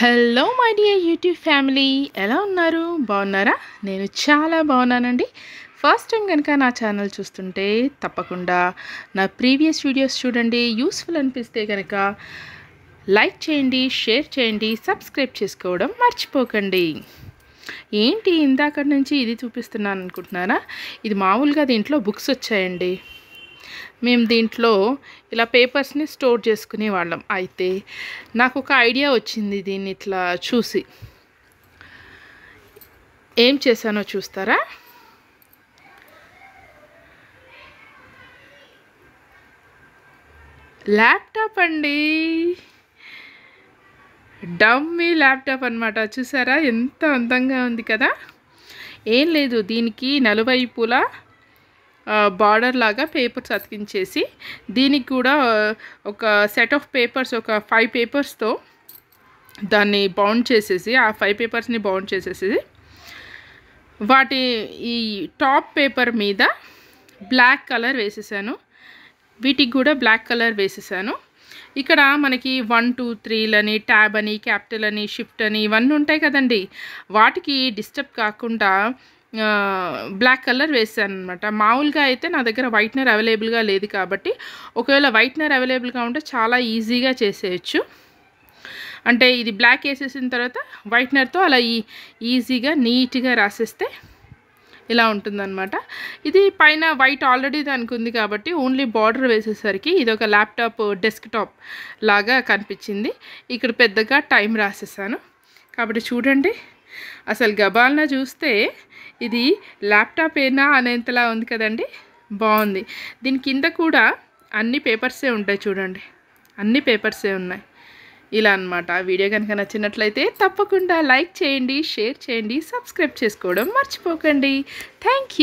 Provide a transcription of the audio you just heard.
hello my dear YouTube family ఎలా ఉన్నారు బాగున్నారా నేను చాలా బాగున్నానండి ఫస్ట్ టైం కనుక నా ఛానల్ చూస్తుంటే తప్పకుండా నా ప్రీవియస్ వీడియోస్ చూడండి యూస్ఫుల్ అనిపిస్తే కనుక లైక్ చేయండి షేర్ చేయండి సబ్స్క్రైబ్ చేసుకోవడం మర్చిపోకండి ఏంటి ఇందాక నుంచి ఇది చూపిస్తున్నాను అనుకుంటున్నారా ఇది మామూలుగా దీంట్లో బుక్స్ వచ్చాయండి మేము దీంట్లో ఇలా పేపర్స్ని స్టోర్ చేసుకునే వాళ్ళం అయితే నాకు ఒక ఐడియా వచ్చింది దీన్ని ఇట్లా చూసి ఏం చేశానో చూస్తారా ల్యాప్టాప్ అండి డమ్మీ ల్యాప్టాప్ అనమాట చూసారా ఎంత అందంగా ఉంది కదా ఏం లేదు దీనికి నలువైపులా బార్డర్ లాగా పేపర్స్ అతికించేసి దీనికి కూడా ఒక సెట్ ఆఫ్ పేపర్స్ ఒక ఫైవ్ పేపర్స్తో దాన్ని బౌండ్ చేసేసి ఆ ఫైవ్ పేపర్స్ని బౌండ్ చేసేసి వాటి ఈ టాప్ పేపర్ మీద బ్లాక్ కలర్ వేసేసాను వీటికి కూడా బ్లాక్ కలర్ వేసేసాను ఇక్కడ మనకి వన్ టూ త్రీలని ట్యాబ్ అని క్యాపిటల్ అని షిఫ్ట్ అని ఇవన్నీ ఉంటాయి కదండి వాటికి డిస్టర్బ్ కాకుండా బ్లాక్ కలర్ వేసాను అనమాట మామూలుగా అయితే నా దగ్గర వైట్నర్ అవైలబుల్గా లేదు కాబట్టి ఒకవేళ వైట్నర్ అవైలబుల్గా ఉంటే చాలా ఈజీగా చేసేయచ్చు అంటే ఇది బ్లాక్ వేసేసిన తర్వాత వైట్నర్తో అలా ఈ ఈజీగా నీట్గా రాసేస్తే ఇలా ఉంటుందన్నమాట ఇది పైన వైట్ ఆల్రెడీ దానికి ఉంది కాబట్టి ఓన్లీ బార్డర్ వేసేసరికి ఇది ఒక ల్యాప్టాప్ డెస్క్టాప్ లాగా కనిపించింది ఇక్కడ పెద్దగా టైం రాసేసాను కాబట్టి చూడండి అసలు గబాల్న చూస్తే ఇది ల్యాప్టాప్ ఏనా అనేంతలా ఉంది కదండి బాగుంది దీని కింద కూడా అన్ని పేపర్సే ఉంటాయి చూడండి అన్ని పేపర్సే ఉన్నాయి ఇలా అనమాట వీడియో కనుక నచ్చినట్లయితే తప్పకుండా లైక్ చేయండి షేర్ చేయండి సబ్స్క్రైబ్ చేసుకోవడం మర్చిపోకండి థ్యాంక్